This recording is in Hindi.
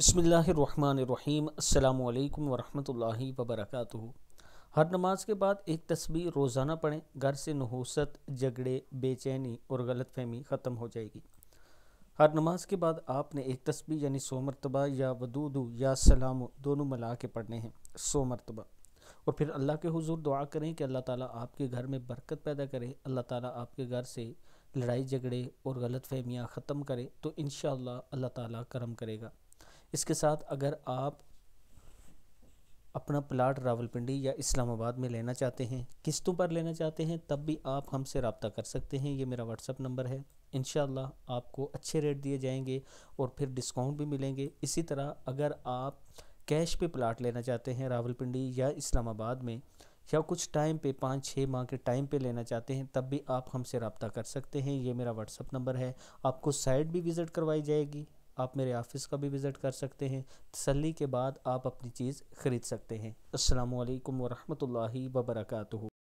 बसमीम् अल्लाम वरहमल वबरक हर नमाज के बाद एक तस्वीर रोज़ाना पढ़ें घर से नहूसत झगड़े बेचैनी और गलत फहमी ख़त्म हो जाएगी हर नमाज के बाद आपने एक तस्वीर यानी सो मरतबा या वदूदू या सलाम दोनों मिला के पढ़ने हैं सो मरतबा और फिर अल्लाह के हुजूर दुआ करें कि अल्लाह ताला आपके घर में बरकत पैदा करे अल्लाह ताला आपके घर से लड़ाई झगड़े और गलत फहमियाँ ख़त्म करे तो इन अल्लाह ताला करम करेगा इसके साथ अगर आप अपना प्लाट रावलपिंडी या इस्लामाबाद में लेना चाहते हैं किस्तों पर लेना चाहते हैं तब भी आप हमसे रबता कर सकते हैं ये मेरा व्हाट्सअप नंबर है इन आपको अच्छे रेट दिए जाएंगे और फिर डिस्काउंट भी मिलेंगे इसी तरह अगर आप कैश पे प्लाट लेना चाहते हैं रावलपिंडी या इस्लामाबाद में या कुछ टाइम पे पाँच छः माह के टाइम पे लेना चाहते हैं तब भी आप हमसे रबता कर सकते हैं ये मेरा व्हाट्सअप नंबर है आपको साइट भी विज़िट करवाई जाएगी आप मेरे ऑफिस का भी विज़िट कर सकते हैं तसली के बाद आप अपनी चीज़ ख़रीद सकते हैं असलकम वरहमल वबरकू